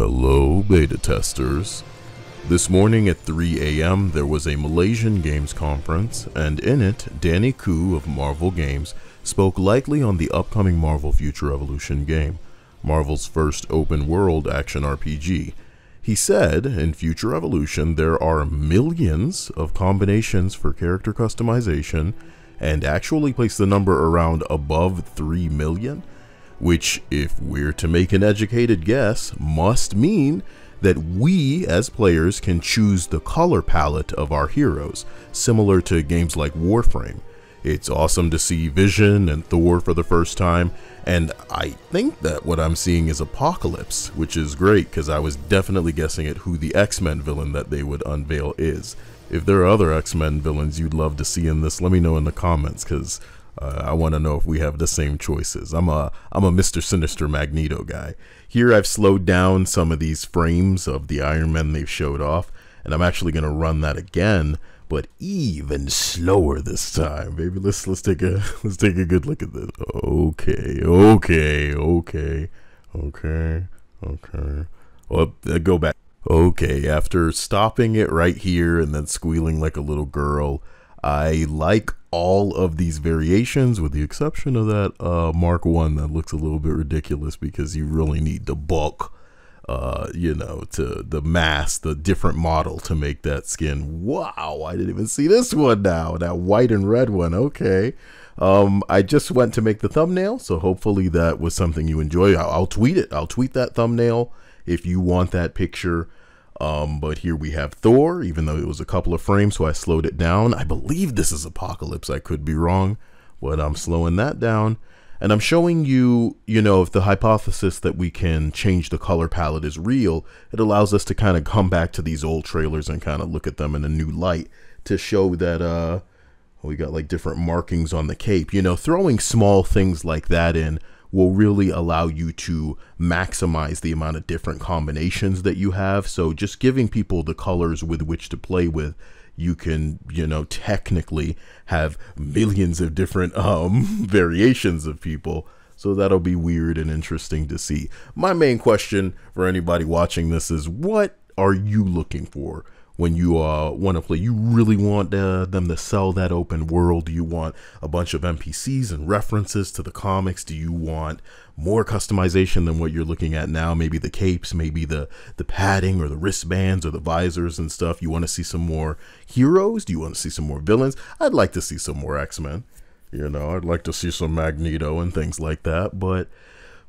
Hello, beta testers. This morning at 3 a.m., there was a Malaysian Games conference, and in it, Danny Koo of Marvel Games spoke lightly on the upcoming Marvel Future Evolution game, Marvel's first open world action RPG. He said, in Future Evolution, there are millions of combinations for character customization, and actually placed the number around above 3 million which, if we're to make an educated guess, must mean that we as players can choose the color palette of our heroes, similar to games like Warframe. It's awesome to see Vision and Thor for the first time, and I think that what I'm seeing is Apocalypse, which is great because I was definitely guessing at who the X-Men villain that they would unveil is. If there are other X-Men villains you'd love to see in this, let me know in the comments because uh, I want to know if we have the same choices. I'm a I'm a Mr. Sinister Magneto guy. Here I've slowed down some of these frames of the Iron Man they've showed off, and I'm actually going to run that again, but even slower this time. Baby, let's let's take a let's take a good look at this. Okay, okay, okay, okay, okay. Well, oh, uh, go back. Okay, after stopping it right here and then squealing like a little girl, I like all of these variations, with the exception of that uh, Mark One that looks a little bit ridiculous because you really need the bulk, uh, you know, to the mass, the different model to make that skin. Wow, I didn't even see this one now. That white and red one. Okay. Um, I just went to make the thumbnail, so hopefully that was something you enjoy. I'll, I'll tweet it. I'll tweet that thumbnail if you want that picture um, but here we have Thor, even though it was a couple of frames, so I slowed it down. I believe this is Apocalypse. I could be wrong, but I'm slowing that down. And I'm showing you, you know, if the hypothesis that we can change the color palette is real, it allows us to kind of come back to these old trailers and kind of look at them in a new light to show that uh, we got like different markings on the cape. You know, throwing small things like that in will really allow you to maximize the amount of different combinations that you have. So just giving people the colors with which to play with you can you know technically have millions of different um variations of people so that'll be weird and interesting to see my main question for anybody watching this is what are you looking for when you uh, want to play. You really want uh, them to sell that open world. Do you want a bunch of NPCs and references to the comics? Do you want more customization than what you're looking at now? Maybe the capes, maybe the the padding or the wristbands or the visors and stuff. You want to see some more heroes? Do you want to see some more villains? I'd like to see some more X Men. You know, I'd like to see some Magneto and things like that, but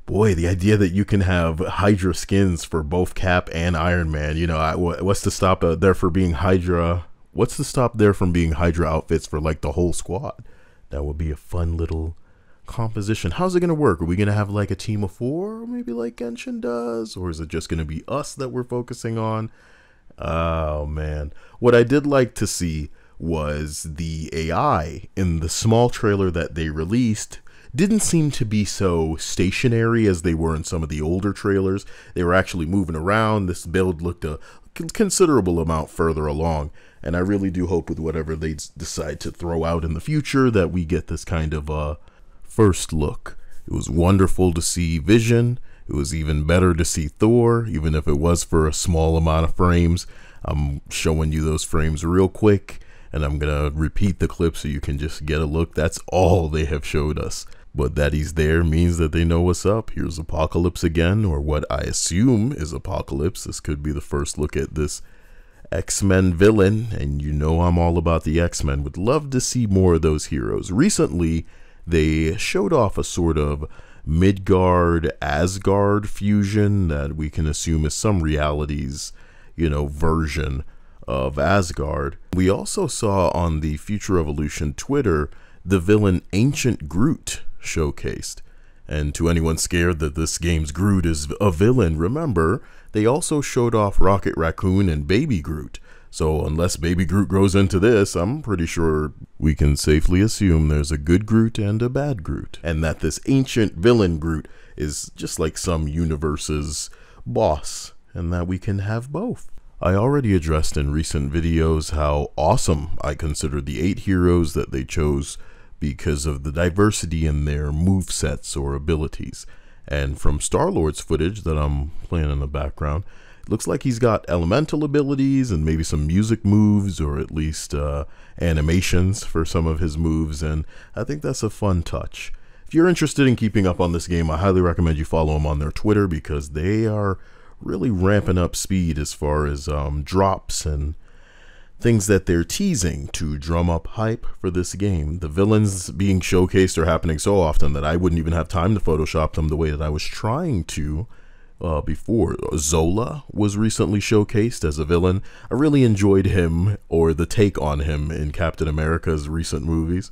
boy, the idea that you can have Hydra skins for both Cap and Iron Man, you know, I, what's to stop uh, there for being Hydra? What's to stop there from being Hydra outfits for like the whole squad? That would be a fun little composition. How's it going to work? Are we going to have like a team of four, maybe like Genshin does? Or is it just going to be us that we're focusing on? Oh, man. What I did like to see was the AI in the small trailer that they released didn't seem to be so stationary as they were in some of the older trailers. They were actually moving around. This build looked a considerable amount further along. And I really do hope with whatever they decide to throw out in the future that we get this kind of a uh, first look. It was wonderful to see Vision. It was even better to see Thor, even if it was for a small amount of frames. I'm showing you those frames real quick, and I'm going to repeat the clip so you can just get a look. That's all they have showed us. But that he's there means that they know what's up. Here's Apocalypse again, or what I assume is Apocalypse. This could be the first look at this X-Men villain, and you know I'm all about the X-Men. Would love to see more of those heroes. Recently, they showed off a sort of Midgard Asgard fusion that we can assume is some realities, you know, version of Asgard. We also saw on the Future Evolution Twitter the villain Ancient Groot showcased. And to anyone scared that this game's Groot is a villain, remember, they also showed off Rocket Raccoon and Baby Groot. So unless Baby Groot grows into this, I'm pretty sure we can safely assume there's a good Groot and a bad Groot. And that this ancient villain Groot is just like some universe's boss, and that we can have both. I already addressed in recent videos how awesome I consider the eight heroes that they chose because of the diversity in their move sets or abilities. And from Star Lord's footage that I'm playing in the background, it looks like he's got elemental abilities and maybe some music moves or at least uh, animations for some of his moves, and I think that's a fun touch. If you're interested in keeping up on this game, I highly recommend you follow them on their Twitter because they are really ramping up speed as far as um, drops and things that they're teasing to drum up hype for this game. The villains being showcased are happening so often that I wouldn't even have time to Photoshop them the way that I was trying to uh, before. Zola was recently showcased as a villain. I really enjoyed him or the take on him in Captain America's recent movies,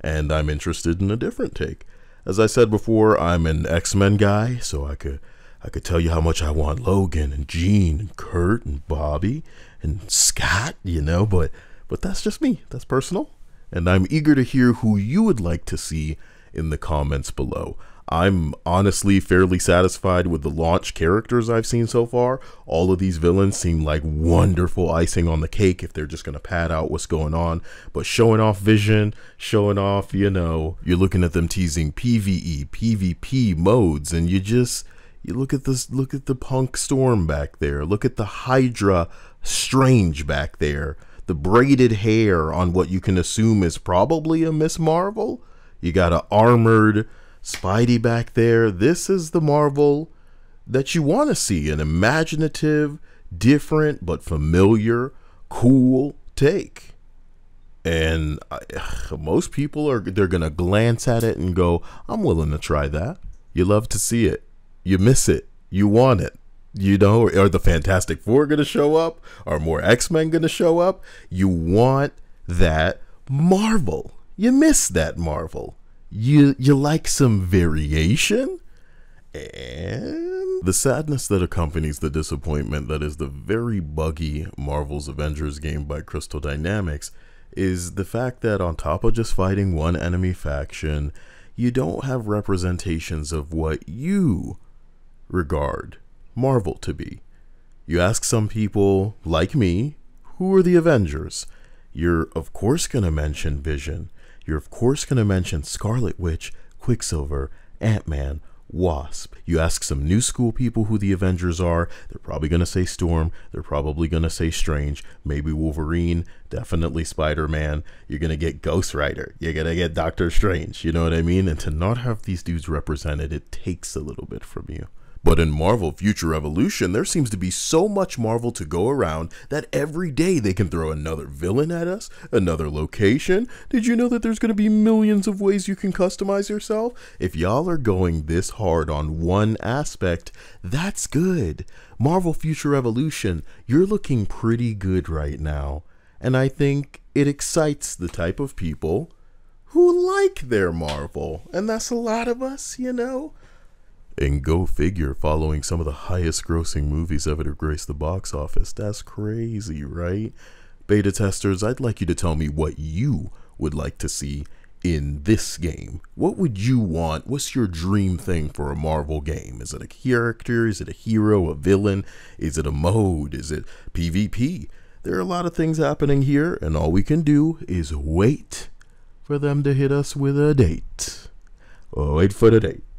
and I'm interested in a different take. As I said before, I'm an X Men guy, so I could I could tell you how much I want Logan and Gene and Kurt and Bobby and Scott, you know, but but that's just me. That's personal. And I'm eager to hear who you would like to see in the comments below. I'm honestly fairly satisfied with the launch characters I've seen so far. All of these villains seem like wonderful icing on the cake if they're just going to pad out what's going on. But showing off vision, showing off, you know, you're looking at them teasing PvE, PvP modes, and you just you look at this look at the punk storm back there. Look at the Hydra strange back there. The braided hair on what you can assume is probably a Miss Marvel. You got a armored Spidey back there. This is the Marvel that you want to see an imaginative, different but familiar, cool take and I, uh, most people are they're gonna glance at it and go i'm willing to try that you love to see it you miss it. You want it. You know, are the Fantastic Four going to show up? Are more X Men going to show up? You want that Marvel. You miss that Marvel. You you like some variation, and the sadness that accompanies the disappointment that is the very buggy Marvel's Avengers game by Crystal Dynamics is the fact that on top of just fighting one enemy faction, you don't have representations of what you regard Marvel to be. You ask some people, like me, who are the Avengers? You're, of course, going to mention Vision. You're, of course, going to mention Scarlet Witch, Quicksilver, Ant Man, Wasp. You ask some new school people who the Avengers are, they're probably going to say Storm, they're probably going to say Strange, maybe Wolverine, definitely Spider Man. You're going to get Ghost Rider, you're going to get Doctor Strange, you know what I mean? And to not have these dudes represented, it takes a little bit from you. But in Marvel Future Evolution, there seems to be so much Marvel to go around that every day they can throw another villain at us, another location. Did you know that there's going to be millions of ways you can customize yourself? If y'all are going this hard on one aspect, that's good. Marvel Future Evolution, you're looking pretty good right now. And I think it excites the type of people who like their Marvel. And that's a lot of us, you know? And go figure, following some of the highest grossing movies ever to grace the box office. That's crazy, right? Beta testers, I'd like you to tell me what you would like to see in this game. What would you want? What's your dream thing for a Marvel game? Is it a character? Is it a hero? A villain? Is it a mode? Is it PvP? There are a lot of things happening here, and all we can do is wait for them to hit us with a date. Wait for the date.